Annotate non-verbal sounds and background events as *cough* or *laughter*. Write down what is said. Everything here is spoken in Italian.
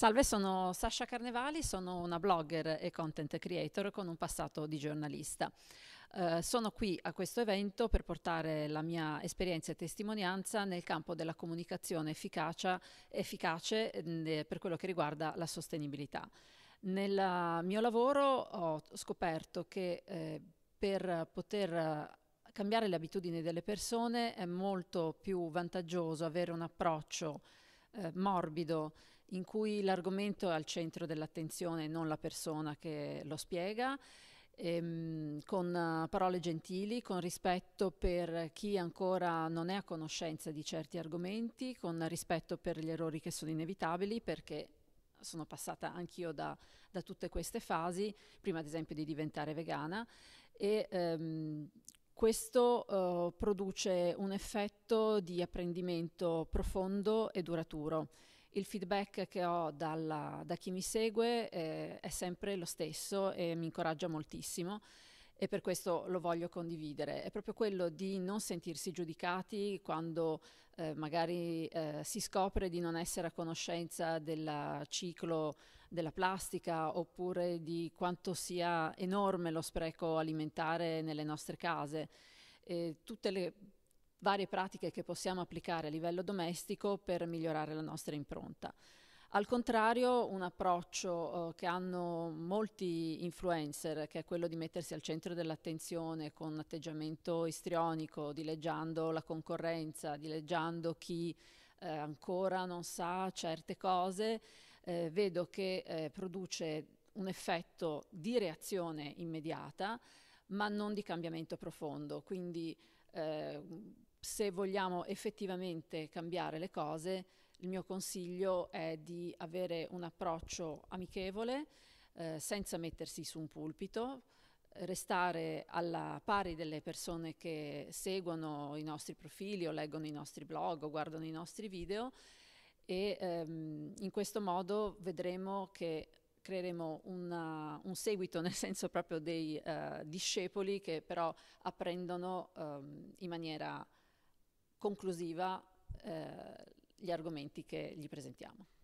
Salve, sono Sasha Carnevali, sono una blogger e content creator con un passato di giornalista. Uh, sono qui a questo evento per portare la mia esperienza e testimonianza nel campo della comunicazione efficacia, efficace mm, eh, per quello che riguarda la sostenibilità. Nel eh, mio lavoro ho scoperto che eh, per poter eh, cambiare le abitudini delle persone è molto più vantaggioso avere un approccio eh, morbido in cui l'argomento è al centro dell'attenzione e non la persona che lo spiega. Ehm, con eh, parole gentili, con rispetto per chi ancora non è a conoscenza di certi argomenti, con rispetto per gli errori che sono inevitabili, perché sono passata anch'io da, da, tutte queste fasi, prima ad esempio di diventare vegana, e ehm, questo eh, produce un effetto di apprendimento profondo e duraturo. Il feedback che ho dalla, da chi mi segue eh, è sempre lo stesso e mi incoraggia moltissimo e per questo lo voglio condividere, è proprio quello di non sentirsi giudicati quando eh, magari eh, si scopre di non essere a conoscenza del ciclo della plastica oppure di quanto sia enorme lo spreco alimentare nelle nostre case. E tutte le varie pratiche che possiamo applicare a livello domestico per migliorare la nostra impronta. Al contrario, un approccio eh, che hanno molti influencer, che è quello di mettersi al centro dell'attenzione con un atteggiamento istrionico, dileggiando la concorrenza, dileggiando chi eh, ancora non sa certe cose, eh, vedo che eh, produce un effetto di reazione immediata, ma non di cambiamento profondo. Quindi eh, se vogliamo effettivamente cambiare le cose, il mio consiglio è di avere un approccio amichevole, eh, senza mettersi su un pulpito, restare alla pari delle persone che seguono i nostri profili o leggono i nostri blog o guardano i nostri video e ehm, in questo modo vedremo che creeremo una, un seguito *laughs* nel senso proprio dei eh, discepoli che però apprendono ehm, in maniera conclusiva eh, gli argomenti che gli presentiamo.